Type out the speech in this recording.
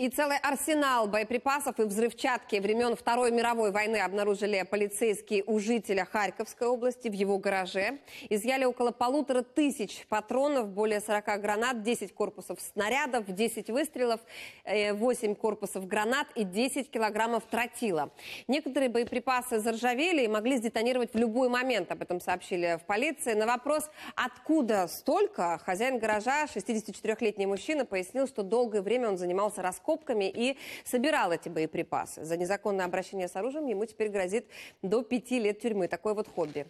И целый арсенал боеприпасов и взрывчатки времен Второй мировой войны обнаружили полицейские у жителя Харьковской области в его гараже. Изъяли около полутора тысяч патронов, более 40 гранат, 10 корпусов снарядов, 10 выстрелов, 8 э, корпусов гранат и 10 килограммов тротила. Некоторые боеприпасы заржавели и могли сдетонировать в любой момент. Об этом сообщили в полиции. На вопрос, откуда столько, хозяин гаража, 64-летний мужчина, пояснил, что долгое время он занимался раскопками скобками и собирал эти боеприпасы. За незаконное обращение с оружием ему теперь грозит до пяти лет тюрьмы. Такое вот хобби.